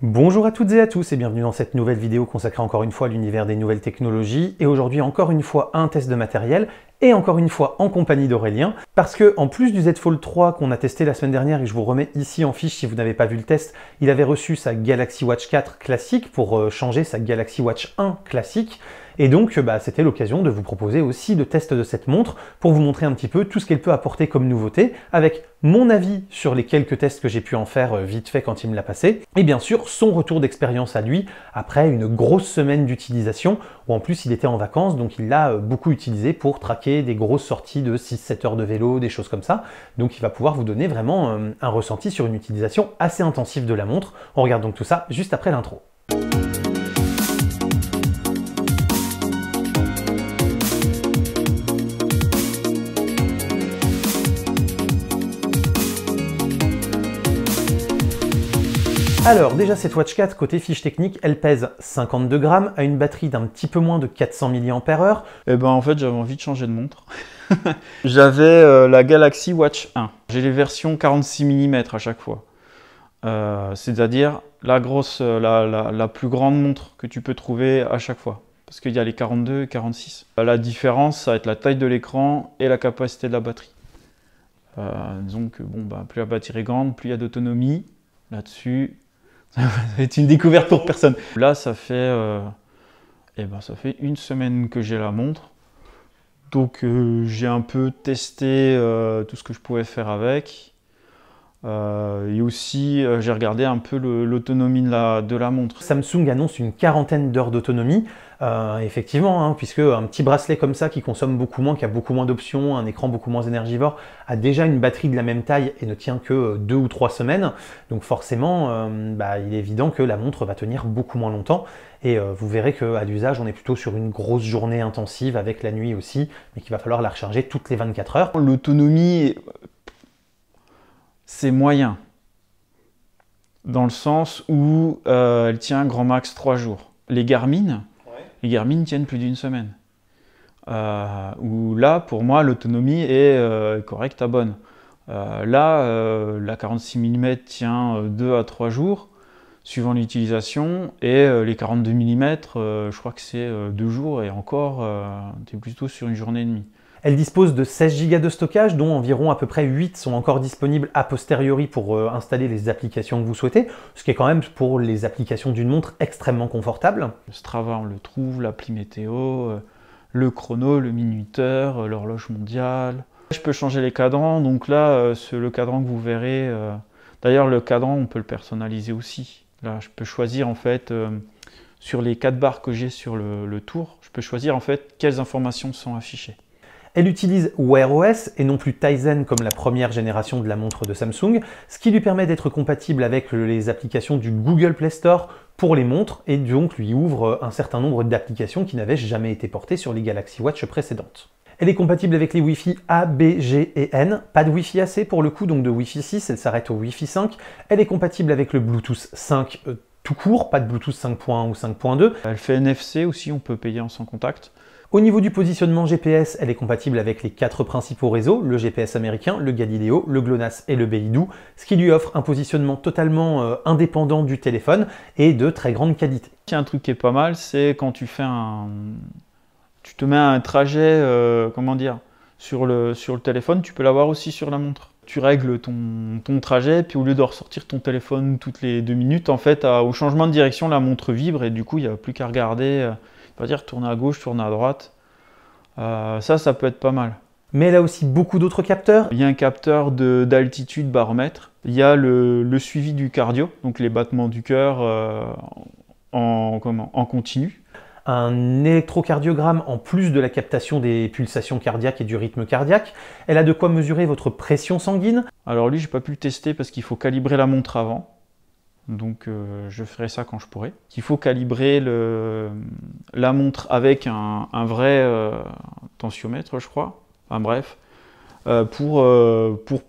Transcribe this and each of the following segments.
Bonjour à toutes et à tous et bienvenue dans cette nouvelle vidéo consacrée encore une fois à l'univers des nouvelles technologies et aujourd'hui encore une fois un test de matériel et encore une fois en compagnie d'Aurélien parce que en plus du Z Fold 3 qu'on a testé la semaine dernière et je vous remets ici en fiche si vous n'avez pas vu le test, il avait reçu sa Galaxy Watch 4 classique pour euh, changer sa Galaxy Watch 1 classique et donc, bah, c'était l'occasion de vous proposer aussi de test de cette montre pour vous montrer un petit peu tout ce qu'elle peut apporter comme nouveauté, avec mon avis sur les quelques tests que j'ai pu en faire euh, vite fait quand il me l'a passé, et bien sûr son retour d'expérience à lui après une grosse semaine d'utilisation, où en plus il était en vacances, donc il l'a euh, beaucoup utilisé pour traquer des grosses sorties de 6-7 heures de vélo, des choses comme ça, donc il va pouvoir vous donner vraiment euh, un ressenti sur une utilisation assez intensive de la montre. On regarde donc tout ça juste après l'intro. Alors déjà cette Watch 4 côté fiche technique, elle pèse 52 grammes, a une batterie d'un petit peu moins de 400 mAh. Et ben en fait j'avais envie de changer de montre. j'avais euh, la Galaxy Watch 1. J'ai les versions 46 mm à chaque fois. Euh, c'est-à-dire la grosse, euh, la, plus grande montre que tu peux trouver à chaque fois parce qu'il y a les 42 et 46. La différence, ça va être la taille de l'écran et la capacité de la batterie. disons que bon, bah, plus la batterie est grande, plus il y a d'autonomie. Là-dessus, C'est une découverte pour personne. Là, ça fait, euh, eh ben, ça fait une semaine que j'ai la montre. Donc euh, j'ai un peu testé euh, tout ce que je pouvais faire avec. Euh, et aussi, euh, j'ai regardé un peu l'autonomie de la, montre. Samsung annonce une quarantaine d'heures d'autonomie, euh, effectivement, hein, puisque un petit bracelet comme ça qui consomme beaucoup moins, qui a beaucoup moins d'options, un écran beaucoup moins énergivore, a déjà une batterie de la même taille et ne tient que deux ou trois semaines. Donc forcément, bah, il est évident que la montre va tenir beaucoup moins longtemps. Et vous verrez qu'à l'usage, on est plutôt sur une grosse journée intensive avec la nuit aussi, mais qu'il va falloir la recharger toutes les 24 heures. L'autonomie c'est moyen, dans le sens où euh, elle tient grand max 3 jours. Les Garmin, les Garmin tiennent plus d'une semaine. Euh, là, pour moi, l'autonomie est euh, correcte à bonne. là, la 46 mm tient 2 à 3 jours, suivant l'utilisation, et les 42 mm, je crois que c'est 2 jours, et encore, tu es plutôt sur une journée et demie. Elle dispose de 16 Go de stockage, dont environ à peu près 8 sont encore disponibles a posteriori pour euh, installer les applications que vous souhaitez, ce qui est quand même pour les applications d'une montre extrêmement confortable. Le Strava, on le trouve, l'appli météo, euh, le chrono, le minuteur, euh, l'horloge mondiale. Je peux changer les cadrans, donc là, le cadran que vous verrez, d'ailleurs le cadran, on peut le personnaliser aussi. Là, je peux choisir en fait sur les quatre barres que j'ai sur le tour, je peux choisir en fait quelles informations sont affichées. Elle utilise Wear OS et non plus Tizen comme la première génération de la montre de Samsung, ce qui lui permet d'être compatible avec les applications du Google Play Store pour les montres et donc lui ouvre euh, un certain nombre d'applications qui n'avaient jamais été portées sur les Galaxy Watch précédentes. Elle est compatible avec les Wi-Fi A, B, G et N, pas de Wi-Fi AC pour le coup, donc de Wi-Fi 6, elle s'arrête au Wi-Fi 5. Elle est compatible avec le Bluetooth 5 euh, tout court, pas de Bluetooth 5.1 ou 5.2. Elle fait NFC aussi, on peut payer en sans contact. Au niveau du positionnement GPS, elle est compatible avec les quatre principaux réseaux, le GPS américain, le Galileo, le GLONASS et le Beidou, ce qui lui offre un positionnement totalement euh, indépendant du téléphone et de très grande qualité. Un truc qui est pas mal, c'est quand tu fais un... Tu te mets un trajet, euh, comment dire, sur le, sur le téléphone, tu peux l'avoir aussi sur la montre tu règles ton, ton, trajet, puis au lieu de ressortir ton téléphone toutes les deux minutes, en fait, au changement de direction, la montre vibre et du coup, il n'y a plus qu'à regarder euh, pas dire tourner à gauche, tourner à droite. Euh, ça, ça peut être pas mal. Mais elle a aussi beaucoup d'autres capteurs. Il y a un capteur d'altitude baromètre. Il y a le, suivi du cardio, donc les battements du cœur euh, en, comment, en continu. Un électrocardiogramme en plus de la captation des pulsations cardiaques et du rythme cardiaque. Elle a de quoi mesurer votre pression sanguine. Alors lui, j'ai pas pu le tester parce qu'il faut calibrer la montre avant. Donc euh, je ferai ça quand je pourrai. Il faut calibrer la montre avec un, vrai euh, tensiomètre, je crois. Enfin bref, euh, pour, pour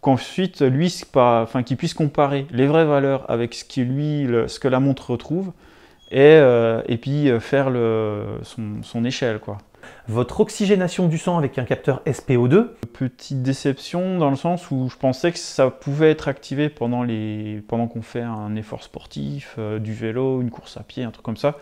qu'ensuite lui, qu'il puisse comparer les vraies valeurs avec ce, qui, lui, ce que la montre retrouve et, puis faire son, son échelle quoi votre oxygénation du sang avec un capteur SPO2. Petite déception dans le sens où je pensais que ça pouvait être activé pendant, les... pendant qu'on fait un effort sportif, euh, du vélo, une course à pied, un truc comme ça.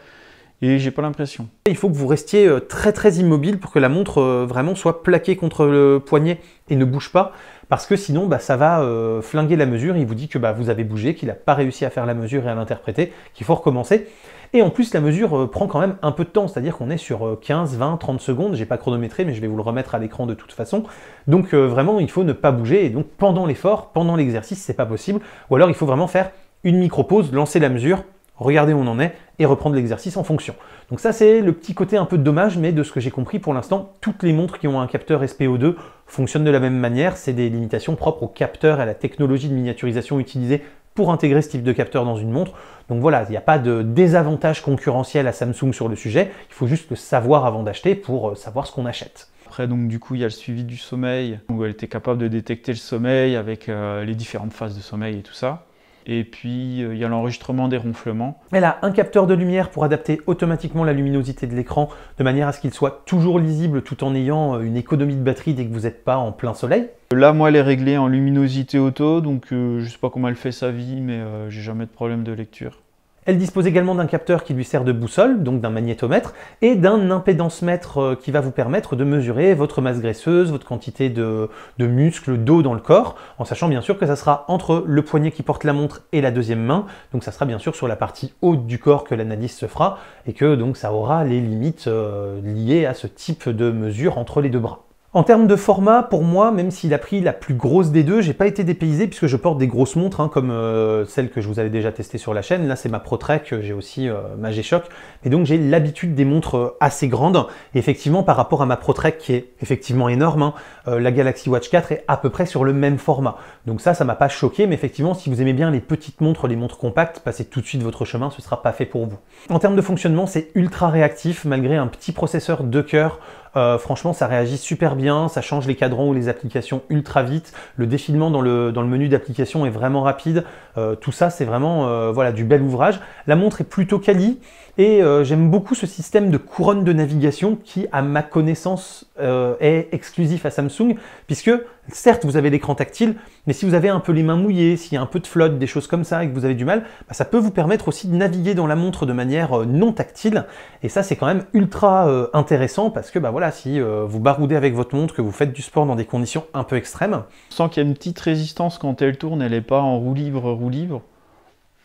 Et j'ai pas l'impression. Il faut que vous restiez euh, très très immobile pour que la montre euh, vraiment soit plaquée contre le poignet et ne bouge pas parce que sinon bah, ça va flinguer la mesure. Il vous dit que bah, vous avez bougé, qu'il n'a pas réussi à faire la mesure et à l'interpréter, qu'il faut recommencer. Et en plus, la mesure euh, prend quand même un peu de temps, c'est-à-dire qu'on est sur 15, 20, 30 secondes. J'ai pas chronométré, mais je vais vous le remettre à l'écran de toute façon. Donc euh, vraiment, il faut ne pas bouger. Et donc pendant l'effort, pendant l'exercice, c'est pas possible. Ou alors, il faut vraiment faire une micro-pause, lancer la mesure, regarder où on en est et reprendre l'exercice en fonction. Donc ça c'est le petit côté un peu dommage, mais de ce que j'ai compris pour l'instant, toutes les montres qui ont un capteur SPO2 fonctionnent de la même manière, c'est des limitations propres au capteur et à la technologie de miniaturisation utilisée pour intégrer ce type de capteur dans une montre. Donc voilà, il n'y a pas de désavantage concurrentiel à Samsung sur le sujet, il faut juste le savoir avant d'acheter pour euh, savoir ce qu'on achète. Après, donc, du coup, il y a le suivi du sommeil, où elle était capable de détecter le sommeil avec euh, les différentes phases de sommeil et tout ça. Et puis, euh, il y a l'enregistrement des ronflements. Elle a un capteur de lumière pour adapter automatiquement la luminosité de l'écran de manière à ce qu'il soit toujours lisible tout en ayant euh, une économie de batterie dès que vous n'êtes pas en plein soleil. Là, moi, elle est réglée en luminosité auto, donc euh, je ne sais pas comment elle fait sa vie, mais j'ai jamais de problème de lecture. Elle dispose également d'un capteur qui lui sert de boussole, donc d'un magnétomètre, et d'un impédancemètre euh, qui va vous permettre de mesurer votre masse graisseuse, votre quantité de, muscles, d'eau dans le corps, en sachant bien sûr que ça sera entre le poignet qui porte la montre et la deuxième main, donc ça sera bien sûr sur la partie haute du corps que l'analyse se fera, et que donc ça aura les limites euh, liées à ce type de mesure entre les deux bras. En termes de format, pour moi, même s'il a pris la plus grosse des deux, j'ai pas été dépaysé puisque je porte des grosses montres hein, comme euh, celle que je vous avais déjà testée sur la chaîne. Là, c'est ma ProTrek, euh, j'ai aussi euh, ma G-Shock. Et donc, j'ai l'habitude des montres assez grandes. effectivement, par rapport à ma ProTrek qui est effectivement énorme, hein, la Galaxy Watch 4 est à peu près sur le même format. Donc ça, ça m'a pas choqué. Mais effectivement, si vous aimez bien les petites montres, les montres compactes, passez tout de suite votre chemin, ce sera pas fait pour vous. En termes de fonctionnement, c'est ultra réactif malgré un petit processeur de cœur euh, franchement, ça réagit super bien, ça change les cadrans ou les applications ultra vite. Le défilement dans le, dans le menu d'application est vraiment rapide. Euh, tout ça, c'est vraiment euh, voilà, du bel ouvrage. La montre est plutôt quali et j'aime beaucoup ce système de couronne de navigation qui, à ma connaissance, est exclusif à Samsung, puisque certes, vous avez l'écran tactile, mais si vous avez un peu les mains mouillées, s'il y a un peu de flotte, des choses comme ça, et que vous avez du mal, bah, ça peut vous permettre aussi de naviguer dans la montre de manière non tactile. Et ça, c'est quand même ultra intéressant parce que bah, voilà, si euh, vous baroudez avec votre montre, que vous faites du sport dans des conditions un peu extrêmes. Sans qu'il y a une petite résistance quand elle tourne, elle n'est pas en roue libre, roue libre.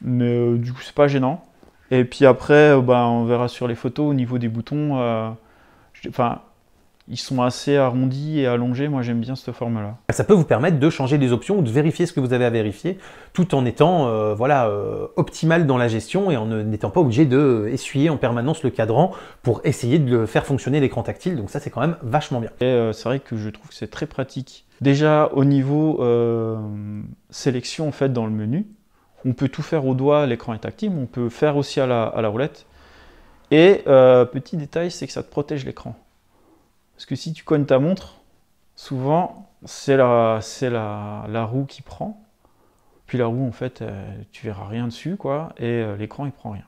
Mais euh, du coup, c'est pas gênant. Et puis après, euh, bah, on verra sur les photos au niveau des boutons. Enfin, ils sont assez arrondis et allongés. Moi, j'aime bien cette forme-là. Ça peut vous permettre de changer les options ou de vérifier ce que vous avez à vérifier, tout en étant euh, voilà euh, optimal dans la gestion et en n'étant pas obligé d'essuyer en permanence le cadran pour essayer de le faire fonctionner l'écran tactile. Donc ça, c'est quand même vachement bien. Euh, c'est vrai que je trouve que c'est très pratique. Déjà au niveau sélection en fait dans le menu, on peut tout faire au doigt. L'écran est tactile. On peut faire aussi à la roulette. Et petit détail, c'est que ça te protège l'écran. Parce que si tu cognes ta montre, souvent, c'est la, la, la, roue qui prend. Puis la roue, en fait, euh, tu verras rien dessus, quoi, et euh, l'écran, il prend rien.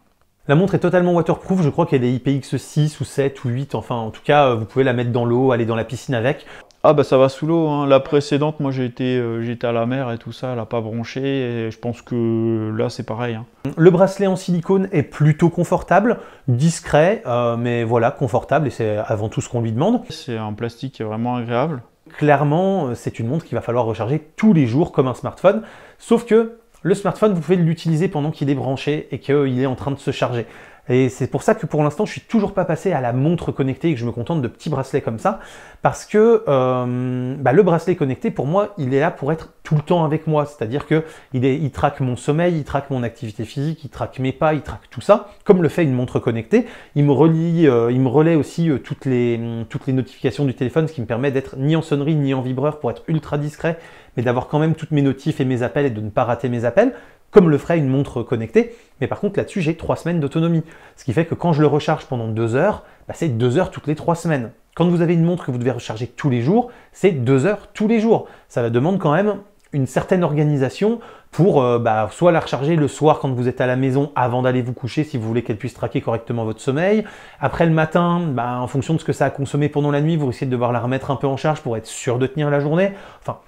La montre est totalement waterproof, je crois qu'elle est IPX 6 ou 7 ou 8, enfin en tout cas euh, vous pouvez la mettre dans l'eau, aller dans la piscine avec. Ah bah ça va sous l'eau. Hein. La précédente, moi euh, j'étais à la mer et tout ça, elle n'a pas bronché. Et je pense que là c'est pareil. Hein. Le bracelet en silicone est plutôt confortable, discret, euh, mais voilà, confortable et c'est avant tout ce qu'on lui demande. C'est un plastique vraiment agréable. Clairement, euh, c'est une montre qu'il va falloir recharger tous les jours comme un smartphone, sauf que le smartphone, vous pouvez l'utiliser pendant qu'il est branché et qu'il est en train de se charger. Et c'est pour ça que pour l'instant, je suis toujours pas passé à la montre connectée et que je me contente de petits bracelets comme ça, parce que euh, bah, le bracelet connecté, pour moi, il est là pour être tout le temps avec moi. C'est-à-dire que il, traque mon sommeil, il traque mon activité physique, il traque mes pas, il traque tout ça, comme le fait une montre connectée. Il me relie, euh, il me relaie aussi euh, toutes les mm, toutes les notifications du téléphone, ce qui me permet d'être ni en sonnerie ni en vibreur pour être ultra discret, mais d'avoir quand même toutes mes notifs et mes appels et de ne pas rater mes appels comme le ferait une montre connectée. Mais par contre, là-dessus, j'ai trois semaines d'autonomie. Ce qui fait que quand je le recharge pendant deux heures, bah, c'est deux heures toutes les trois semaines. Quand vous avez une montre que vous devez recharger tous les jours, c'est deux heures tous les jours. Ça demande quand même une certaine organisation pour euh, bah, soit la recharger le soir quand vous êtes à la maison avant d'aller vous coucher si vous voulez qu'elle puisse traquer correctement votre sommeil. Après le matin, bah, en fonction de ce que ça a consommé pendant la nuit, vous risquez de devoir la remettre un peu en charge pour être sûr de tenir la journée. Enfin,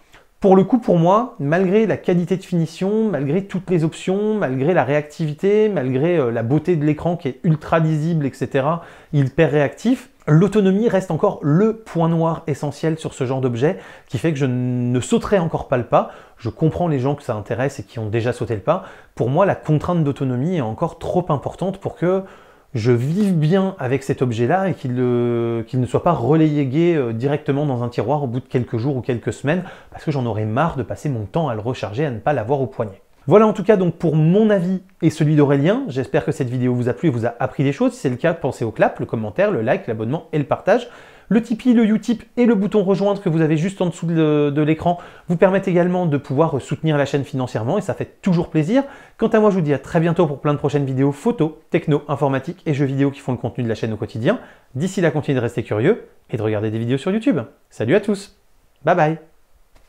pour le coup, pour moi, malgré la qualité de finition, malgré toutes les options, malgré la réactivité, malgré euh, la beauté de l'écran qui est ultra lisible, etc., hyper réactif, L'autonomie reste encore le point noir essentiel sur ce genre d'objet qui fait que je ne sauterai encore pas le pas. Je comprends les gens que ça intéresse et qui ont déjà sauté le pas. Pour moi, la contrainte d'autonomie est encore trop importante pour que je vive bien avec cet objet-là et qu'il euh, ne soit pas relayé euh, directement dans un tiroir au bout de quelques jours ou quelques semaines, parce que j'en aurais marre de passer mon temps à le recharger, à ne pas l'avoir au poignet. Voilà en tout cas donc pour mon avis et celui d'Aurélien. J'espère que cette vidéo vous a plu et vous a appris des choses. Si c'est le cas, pensez au clap, le commentaire, le like, l'abonnement et le partage. Le Tipeee, le Utip et le bouton rejoindre que vous avez juste en dessous de l'écran vous permettent également de pouvoir soutenir la chaîne financièrement et ça fait toujours plaisir. Quant à moi, je vous dis à très bientôt pour plein de prochaines vidéos photos, techno, informatique et jeux vidéo qui font le contenu de la chaîne au quotidien. D'ici là, continuez de rester curieux et de regarder des vidéos sur YouTube. Salut à tous, bye bye